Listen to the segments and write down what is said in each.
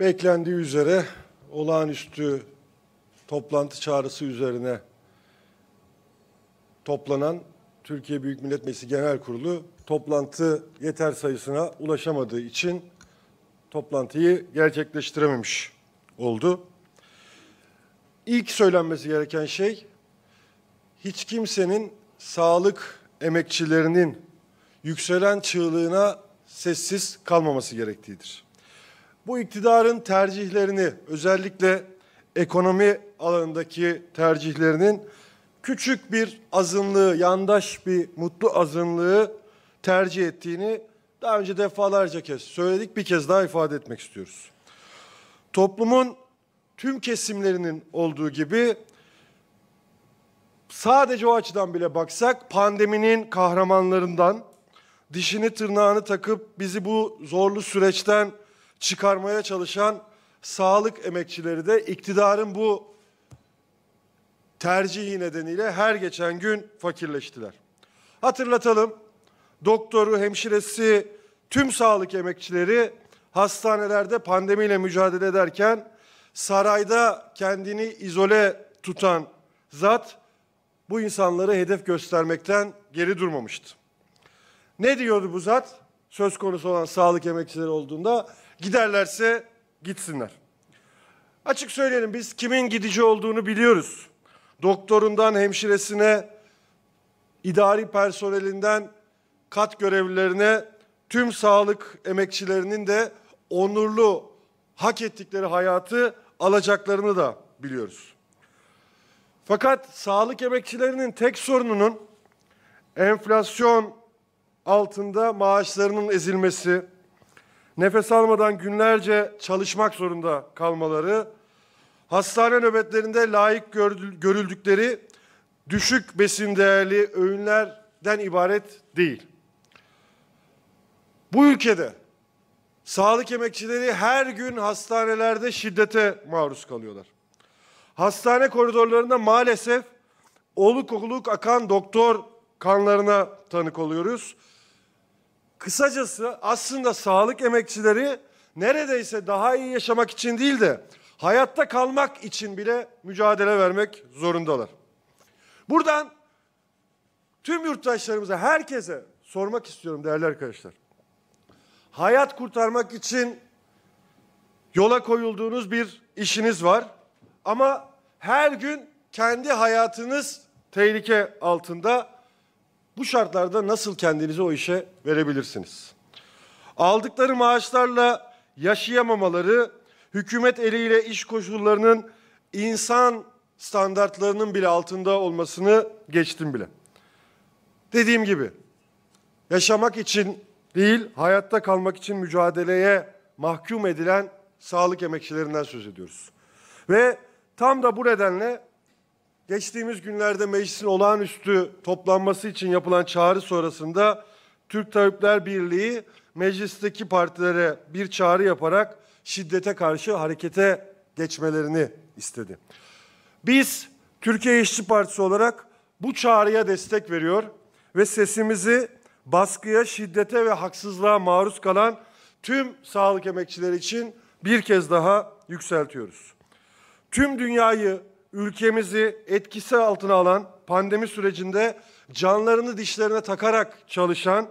Beklendiği üzere olağanüstü toplantı çağrısı üzerine toplanan Türkiye Büyük Millet Meclisi Genel Kurulu toplantı yeter sayısına ulaşamadığı için toplantıyı gerçekleştirememiş oldu. İlk söylenmesi gereken şey hiç kimsenin sağlık emekçilerinin yükselen çığlığına sessiz kalmaması gerektiğidir. Bu iktidarın tercihlerini özellikle ekonomi alanındaki tercihlerinin küçük bir azınlığı, yandaş bir mutlu azınlığı tercih ettiğini daha önce defalarca kez söyledik, bir kez daha ifade etmek istiyoruz. Toplumun tüm kesimlerinin olduğu gibi sadece o açıdan bile baksak pandeminin kahramanlarından dişini tırnağını takıp bizi bu zorlu süreçten çıkarmaya çalışan sağlık emekçileri de iktidarın bu tercihi nedeniyle her geçen gün fakirleştiler. Hatırlatalım. Doktoru, hemşiresi, tüm sağlık emekçileri hastanelerde pandemiyle mücadele ederken sarayda kendini izole tutan zat bu insanları hedef göstermekten geri durmamıştı. Ne diyordu bu zat? Söz konusu olan sağlık emekçileri olduğunda Giderlerse gitsinler. Açık söyleyelim biz kimin gidici olduğunu biliyoruz. Doktorundan hemşiresine, idari personelinden kat görevlilerine, tüm sağlık emekçilerinin de onurlu, hak ettikleri hayatı alacaklarını da biliyoruz. Fakat sağlık emekçilerinin tek sorununun enflasyon altında maaşlarının ezilmesi, nefes almadan günlerce çalışmak zorunda kalmaları, hastane nöbetlerinde layık görüldükleri düşük besin değerli öğünlerden ibaret değil. Bu ülkede sağlık emekçileri her gün hastanelerde şiddete maruz kalıyorlar. Hastane koridorlarında maalesef oluk oluk akan doktor kanlarına tanık oluyoruz. Kısacası aslında sağlık emekçileri neredeyse daha iyi yaşamak için değil de hayatta kalmak için bile mücadele vermek zorundalar. Buradan tüm yurttaşlarımıza, herkese sormak istiyorum değerli arkadaşlar. Hayat kurtarmak için yola koyulduğunuz bir işiniz var ama her gün kendi hayatınız tehlike altında bu şartlarda nasıl kendinizi o işe verebilirsiniz? Aldıkları maaşlarla yaşayamamaları, hükümet eliyle iş koşullarının insan standartlarının bile altında olmasını geçtim bile. Dediğim gibi yaşamak için değil, hayatta kalmak için mücadeleye mahkum edilen sağlık emekçilerinden söz ediyoruz. Ve tam da bu nedenle Geçtiğimiz günlerde meclisin olağanüstü toplanması için yapılan çağrı sonrasında Türk Tabipler Birliği meclisteki partilere bir çağrı yaparak şiddete karşı harekete geçmelerini istedi. Biz Türkiye İşçi Partisi olarak bu çağrıya destek veriyor ve sesimizi baskıya, şiddete ve haksızlığa maruz kalan tüm sağlık emekçileri için bir kez daha yükseltiyoruz. Tüm dünyayı ülkemizi etkisi altına alan pandemi sürecinde canlarını dişlerine takarak çalışan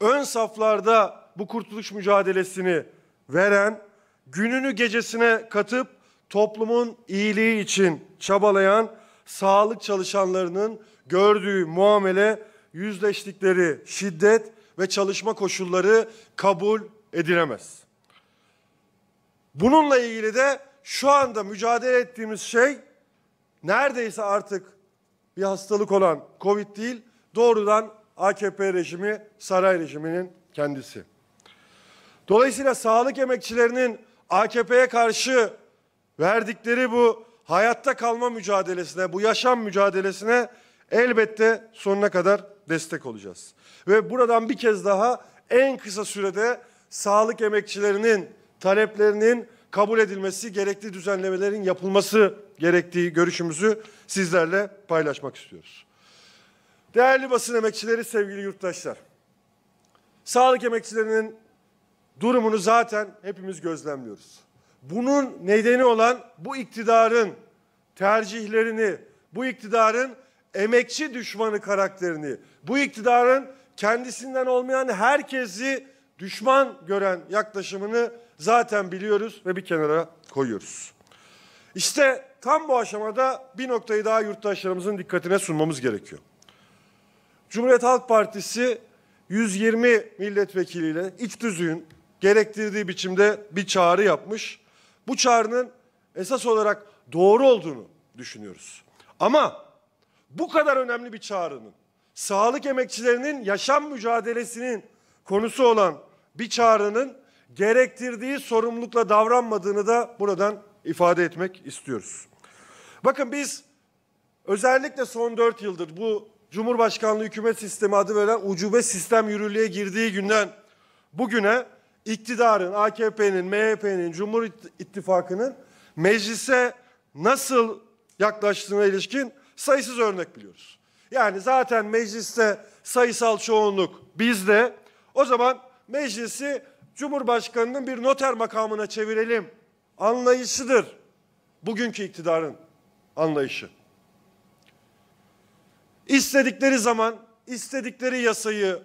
ön saflarda bu kurtuluş mücadelesini veren, gününü gecesine katıp toplumun iyiliği için çabalayan sağlık çalışanlarının gördüğü muamele, yüzleştikleri şiddet ve çalışma koşulları kabul edilemez. Bununla ilgili de şu anda mücadele ettiğimiz şey neredeyse artık bir hastalık olan Covid değil, doğrudan AKP rejimi, saray rejiminin kendisi. Dolayısıyla sağlık emekçilerinin AKP'ye karşı verdikleri bu hayatta kalma mücadelesine, bu yaşam mücadelesine elbette sonuna kadar destek olacağız. Ve buradan bir kez daha en kısa sürede sağlık emekçilerinin taleplerinin kabul edilmesi, gerekli düzenlemelerin yapılması gerektiği görüşümüzü sizlerle paylaşmak istiyoruz. Değerli basın emekçileri, sevgili yurttaşlar. Sağlık emekçilerinin durumunu zaten hepimiz gözlemliyoruz. Bunun nedeni olan bu iktidarın tercihlerini, bu iktidarın emekçi düşmanı karakterini, bu iktidarın kendisinden olmayan herkesi düşman gören yaklaşımını zaten biliyoruz ve bir kenara koyuyoruz. İşte tam bu aşamada bir noktayı daha yurttaşlarımızın dikkatine sunmamız gerekiyor. Cumhuriyet Halk Partisi 120 milletvekiliyle iç tüzüğün gerektirdiği biçimde bir çağrı yapmış. Bu çağrının esas olarak doğru olduğunu düşünüyoruz. Ama bu kadar önemli bir çağrının, sağlık emekçilerinin yaşam mücadelesinin konusu olan bir çağrının gerektirdiği sorumlulukla davranmadığını da buradan ifade etmek istiyoruz. Bakın biz özellikle son dört yıldır bu Cumhurbaşkanlığı Hükümet Sistemi adı verilen ucube sistem yürürlüğe girdiği günden bugüne iktidarın, AKP'nin, MHP'nin, Cumhur İttifakı'nın meclise nasıl yaklaştığına ilişkin sayısız örnek biliyoruz. Yani zaten mecliste sayısal çoğunluk bizde. O zaman meclisi Cumhurbaşkanının bir noter makamına çevirelim anlayışıdır. Bugünkü iktidarın anlayışı. İstedikleri zaman istedikleri yasayı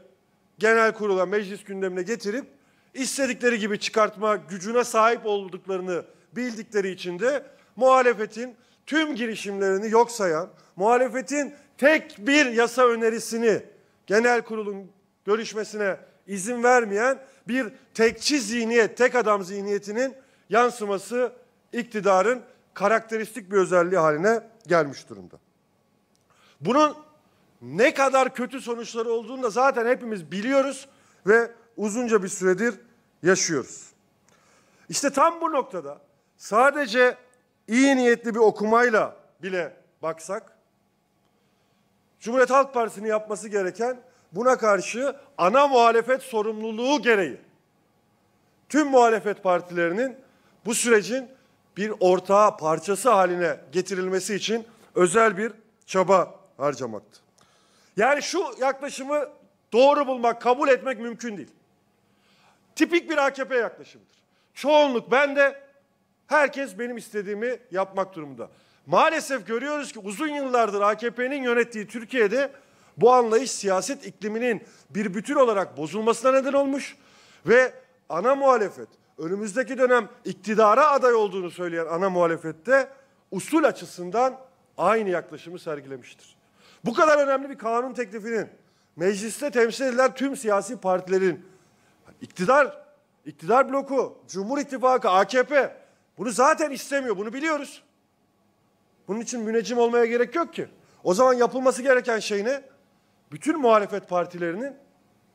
genel kurula meclis gündemine getirip istedikleri gibi çıkartma gücüne sahip olduklarını bildikleri için de muhalefetin tüm girişimlerini yok sayan, muhalefetin tek bir yasa önerisini genel kurulun görüşmesine izin vermeyen bir tekçi zihniyet, tek adam zihniyetinin yansıması iktidarın karakteristik bir özelliği haline gelmiş durumda. Bunun ne kadar kötü sonuçları olduğunu da zaten hepimiz biliyoruz ve uzunca bir süredir yaşıyoruz. İşte tam bu noktada sadece iyi niyetli bir okumayla bile baksak Cumhuriyet Halk Partisi'nin yapması gereken Buna karşı ana muhalefet sorumluluğu gereği tüm muhalefet partilerinin bu sürecin bir ortağı parçası haline getirilmesi için özel bir çaba harcamaktı. Yani şu yaklaşımı doğru bulmak, kabul etmek mümkün değil. Tipik bir AKP yaklaşımıdır. Çoğunluk ben de herkes benim istediğimi yapmak durumunda. Maalesef görüyoruz ki uzun yıllardır AKP'nin yönettiği Türkiye'de bu anlayış siyaset ikliminin bir bütün olarak bozulmasına neden olmuş ve ana muhalefet, önümüzdeki dönem iktidara aday olduğunu söyleyen ana muhalefette usul açısından aynı yaklaşımı sergilemiştir. Bu kadar önemli bir kanun teklifinin mecliste temsil edilen tüm siyasi partilerin iktidar, iktidar bloku, Cumhur İttifakı, AKP bunu zaten istemiyor. Bunu biliyoruz. Bunun için müneccim olmaya gerek yok ki. O zaman yapılması gereken şey ne? bütün muhalefet partilerinin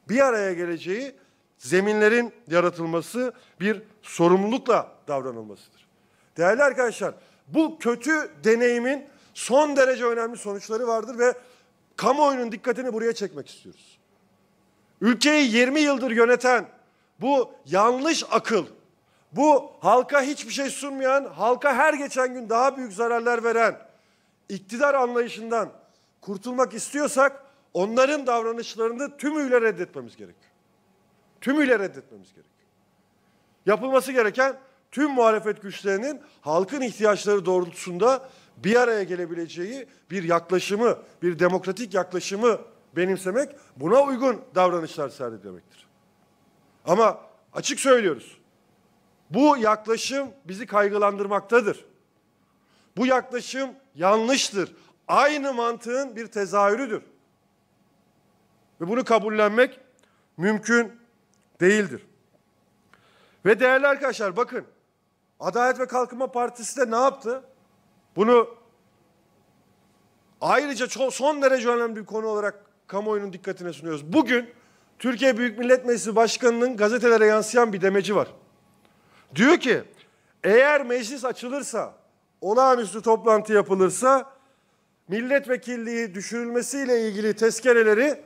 bir araya geleceği zeminlerin yaratılması bir sorumlulukla davranılmasıdır. Değerli arkadaşlar, bu kötü deneyimin son derece önemli sonuçları vardır ve kamuoyunun dikkatini buraya çekmek istiyoruz. Ülkeyi 20 yıldır yöneten bu yanlış akıl, bu halka hiçbir şey sunmayan, halka her geçen gün daha büyük zararlar veren iktidar anlayışından kurtulmak istiyorsak onların davranışlarını tümüyle reddetmemiz gerekiyor. Tümüyle reddetmemiz gerekiyor. Yapılması gereken tüm muhalefet güçlerinin halkın ihtiyaçları doğrultusunda bir araya gelebileceği bir yaklaşımı, bir demokratik yaklaşımı benimsemek, buna uygun davranışlar sergilemektir. Ama açık söylüyoruz. Bu yaklaşım bizi kaygılandırmaktadır. Bu yaklaşım yanlıştır. Aynı mantığın bir tezahürüdür ve bunu kabullenmek mümkün değildir. Ve değerli arkadaşlar bakın Adalet ve Kalkınma Partisi de ne yaptı? Bunu ayrıca çok, son derece önemli bir konu olarak kamuoyunun dikkatine sunuyoruz. Bugün Türkiye Büyük Millet Meclisi Başkanı'nın gazetelere yansıyan bir demeci var. Diyor ki eğer meclis açılırsa, olağanüstü toplantı yapılırsa milletvekilliği düşürülmesiyle ilgili tezkereleri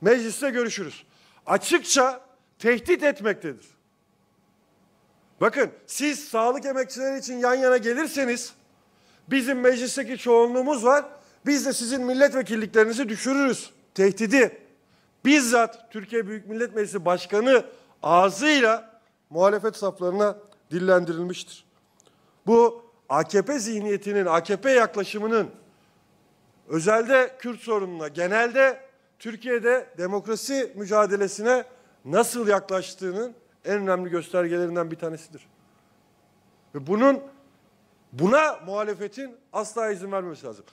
mecliste görüşürüz. Açıkça tehdit etmektedir. Bakın siz sağlık emekçileri için yan yana gelirseniz bizim meclisteki çoğunluğumuz var. Biz de sizin milletvekilliklerinizi düşürürüz. Tehdidi bizzat Türkiye Büyük Millet Meclisi Başkanı ağzıyla muhalefet saflarına dillendirilmiştir. Bu AKP zihniyetinin, AKP yaklaşımının özelde Kürt sorununa, genelde Türkiye'de demokrasi mücadelesine nasıl yaklaştığının en önemli göstergelerinden bir tanesidir. Ve bunun buna muhalefetin asla izin vermemesi lazım.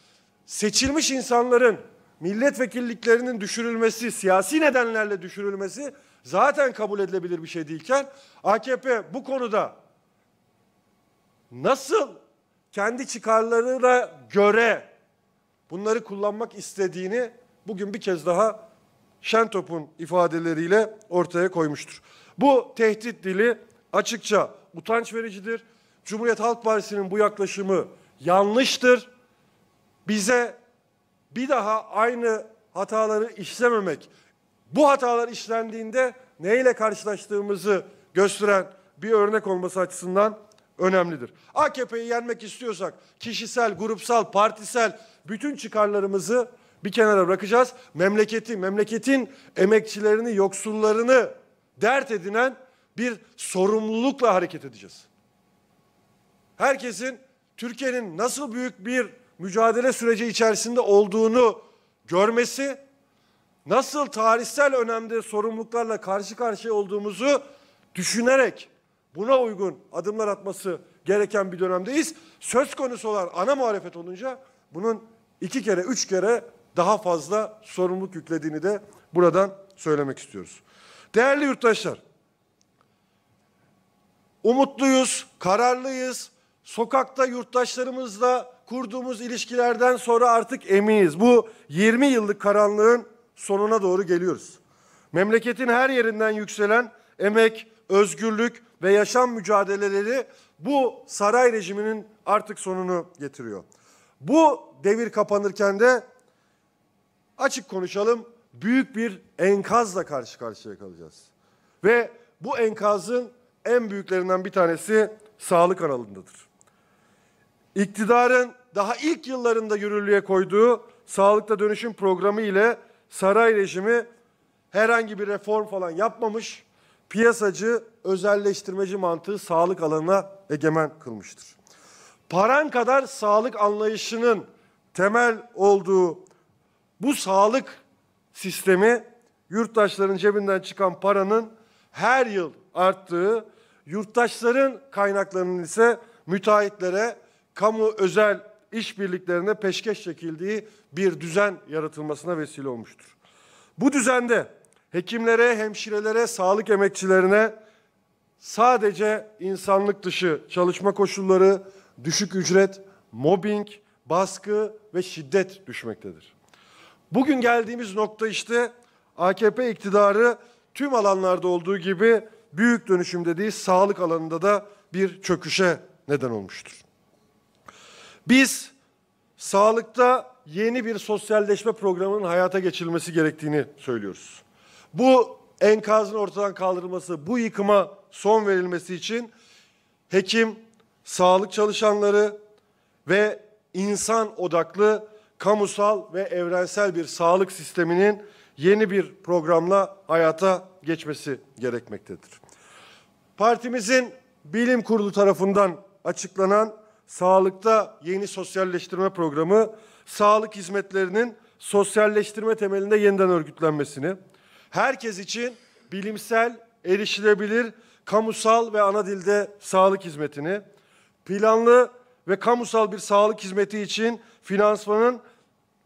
Seçilmiş insanların milletvekilliklerinin düşürülmesi, siyasi nedenlerle düşürülmesi zaten kabul edilebilir bir şey değilken AKP bu konuda nasıl kendi çıkarlarına göre bunları kullanmak istediğini bugün bir kez daha Şentop'un ifadeleriyle ortaya koymuştur. Bu tehdit dili açıkça utanç vericidir. Cumhuriyet Halk Partisi'nin bu yaklaşımı yanlıştır. Bize bir daha aynı hataları işlememek, bu hatalar işlendiğinde neyle karşılaştığımızı gösteren bir örnek olması açısından önemlidir. AKP'yi yenmek istiyorsak kişisel, grupsal, partisel bütün çıkarlarımızı bir kenara bırakacağız. Memleketi, memleketin emekçilerini, yoksullarını dert edinen bir sorumlulukla hareket edeceğiz. Herkesin Türkiye'nin nasıl büyük bir mücadele süreci içerisinde olduğunu görmesi, nasıl tarihsel önemde sorumluluklarla karşı karşıya olduğumuzu düşünerek buna uygun adımlar atması gereken bir dönemdeyiz. Söz konusu olan ana muhalefet olunca bunun iki kere, üç kere daha fazla sorumluluk yüklediğini de buradan söylemek istiyoruz. Değerli yurttaşlar, umutluyuz, kararlıyız. Sokakta yurttaşlarımızla kurduğumuz ilişkilerden sonra artık eminiz. Bu 20 yıllık karanlığın sonuna doğru geliyoruz. Memleketin her yerinden yükselen emek, özgürlük ve yaşam mücadeleleri bu saray rejiminin artık sonunu getiriyor. Bu devir kapanırken de Açık konuşalım, büyük bir enkazla karşı karşıya kalacağız. Ve bu enkazın en büyüklerinden bir tanesi sağlık aralığındadır. İktidarın daha ilk yıllarında yürürlüğe koyduğu sağlıkta dönüşüm programı ile saray rejimi herhangi bir reform falan yapmamış, piyasacı, özelleştirmeci mantığı sağlık alanına egemen kılmıştır. Paran kadar sağlık anlayışının temel olduğu bu sağlık sistemi yurttaşların cebinden çıkan paranın her yıl arttığı, yurttaşların kaynaklarının ise müteahhitlere, kamu özel işbirliklerine peşkeş çekildiği bir düzen yaratılmasına vesile olmuştur. Bu düzende hekimlere, hemşirelere, sağlık emekçilerine sadece insanlık dışı çalışma koşulları, düşük ücret, mobbing, baskı ve şiddet düşmektedir. Bugün geldiğimiz nokta işte AKP iktidarı tüm alanlarda olduğu gibi büyük dönüşüm dediği sağlık alanında da bir çöküşe neden olmuştur. Biz sağlıkta yeni bir sosyalleşme programının hayata geçirilmesi gerektiğini söylüyoruz. Bu enkazın ortadan kaldırılması, bu yıkıma son verilmesi için hekim, sağlık çalışanları ve insan odaklı kamusal ve evrensel bir sağlık sisteminin yeni bir programla hayata geçmesi gerekmektedir. Partimizin bilim kurulu tarafından açıklanan sağlıkta yeni sosyalleştirme programı, sağlık hizmetlerinin sosyalleştirme temelinde yeniden örgütlenmesini, herkes için bilimsel, erişilebilir, kamusal ve ana dilde sağlık hizmetini, planlı ve kamusal bir sağlık hizmeti için finansmanın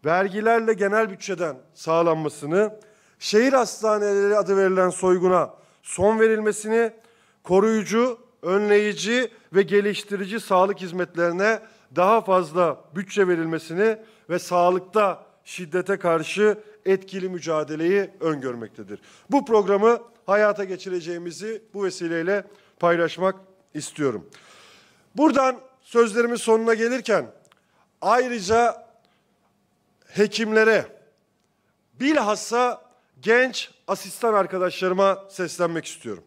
vergilerle genel bütçeden sağlanmasını, şehir hastaneleri adı verilen soyguna son verilmesini, koruyucu, önleyici ve geliştirici sağlık hizmetlerine daha fazla bütçe verilmesini ve sağlıkta şiddete karşı etkili mücadeleyi öngörmektedir. Bu programı hayata geçireceğimizi bu vesileyle paylaşmak istiyorum. Buradan sözlerimin sonuna gelirken ayrıca hekimlere bilhassa genç asistan arkadaşlarıma seslenmek istiyorum.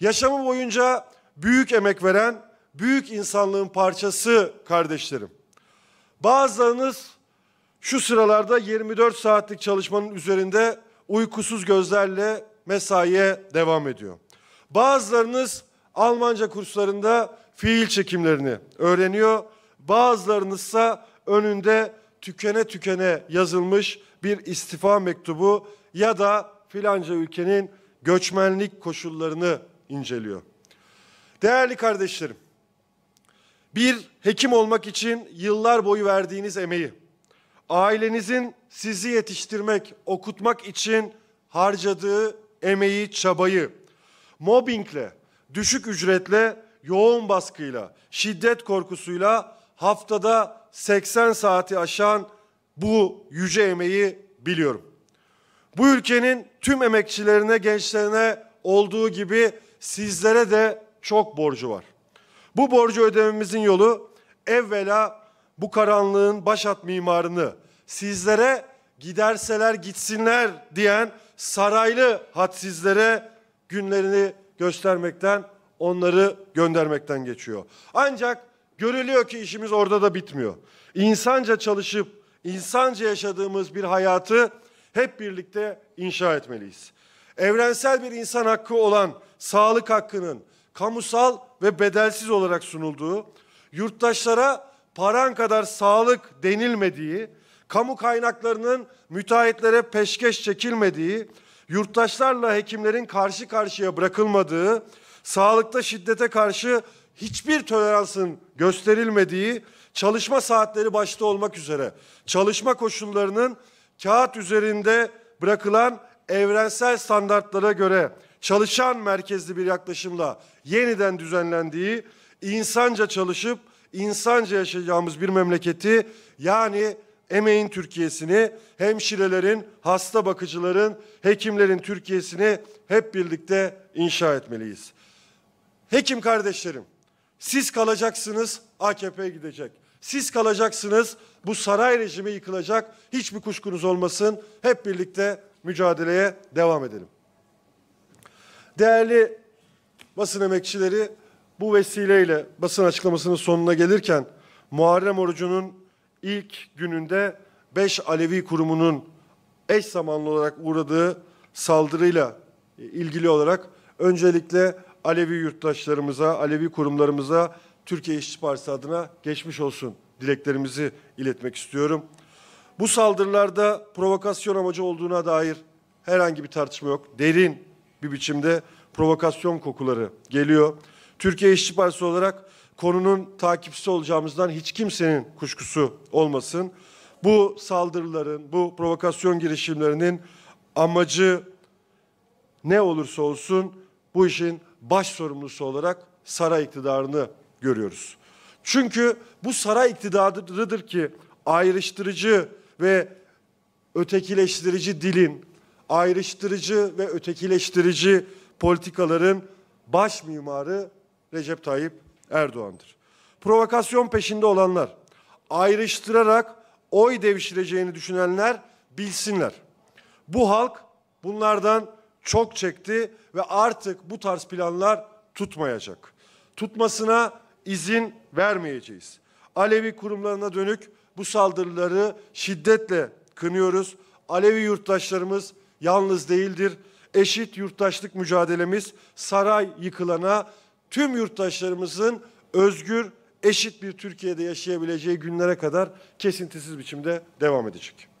Yaşamı boyunca büyük emek veren büyük insanlığın parçası kardeşlerim. Bazılarınız şu sıralarda 24 saatlik çalışmanın üzerinde uykusuz gözlerle mesaiye devam ediyor. Bazılarınız Almanca kurslarında fiil çekimlerini öğreniyor. Bazılarınızsa önünde tükene tükene yazılmış bir istifa mektubu ya da filanca ülkenin göçmenlik koşullarını inceliyor. Değerli kardeşlerim, bir hekim olmak için yıllar boyu verdiğiniz emeği, ailenizin sizi yetiştirmek, okutmak için harcadığı emeği, çabayı, mobbingle, düşük ücretle yoğun baskıyla, şiddet korkusuyla haftada 80 saati aşan bu yüce emeği biliyorum. Bu ülkenin tüm emekçilerine, gençlerine olduğu gibi sizlere de çok borcu var. Bu borcu ödememizin yolu evvela bu karanlığın başat mimarını sizlere giderseler gitsinler diyen saraylı hadsizlere günlerini göstermekten onları göndermekten geçiyor. Ancak görülüyor ki işimiz orada da bitmiyor. İnsanca çalışıp insanca yaşadığımız bir hayatı hep birlikte inşa etmeliyiz. Evrensel bir insan hakkı olan sağlık hakkının kamusal ve bedelsiz olarak sunulduğu, yurttaşlara paran kadar sağlık denilmediği, kamu kaynaklarının müteahhitlere peşkeş çekilmediği, yurttaşlarla hekimlerin karşı karşıya bırakılmadığı, sağlıkta şiddete karşı hiçbir toleransın gösterilmediği çalışma saatleri başta olmak üzere çalışma koşullarının kağıt üzerinde bırakılan evrensel standartlara göre çalışan merkezli bir yaklaşımla yeniden düzenlendiği, insanca çalışıp insanca yaşayacağımız bir memleketi yani emeğin Türkiye'sini, hemşirelerin, hasta bakıcıların, hekimlerin Türkiye'sini hep birlikte inşa etmeliyiz. Hekim kardeşlerim, siz kalacaksınız AKP'ye gidecek. Siz kalacaksınız bu saray rejimi yıkılacak. Hiçbir kuşkunuz olmasın. Hep birlikte mücadeleye devam edelim. Değerli basın emekçileri bu vesileyle basın açıklamasının sonuna gelirken Muharrem orucunun ilk gününde 5 Alevi kurumunun eş zamanlı olarak uğradığı saldırıyla ilgili olarak öncelikle Alevi yurttaşlarımıza, Alevi kurumlarımıza Türkiye İşçi Partisi adına geçmiş olsun dileklerimizi iletmek istiyorum. Bu saldırılarda provokasyon amacı olduğuna dair herhangi bir tartışma yok. Derin bir biçimde provokasyon kokuları geliyor. Türkiye İşçi Partisi olarak konunun takipçisi olacağımızdan hiç kimsenin kuşkusu olmasın. Bu saldırıların, bu provokasyon girişimlerinin amacı ne olursa olsun bu işin baş sorumlusu olarak saray iktidarını görüyoruz. Çünkü bu saray iktidarıdır ki ayrıştırıcı ve ötekileştirici dilin, ayrıştırıcı ve ötekileştirici politikaların baş mimarı Recep Tayyip Erdoğan'dır. Provokasyon peşinde olanlar, ayrıştırarak oy devşireceğini düşünenler bilsinler. Bu halk bunlardan çok çekti ve artık bu tarz planlar tutmayacak. Tutmasına izin vermeyeceğiz. Alevi kurumlarına dönük bu saldırıları şiddetle kınıyoruz. Alevi yurttaşlarımız yalnız değildir. Eşit yurttaşlık mücadelemiz saray yıkılana tüm yurttaşlarımızın özgür, eşit bir Türkiye'de yaşayabileceği günlere kadar kesintisiz biçimde devam edecek.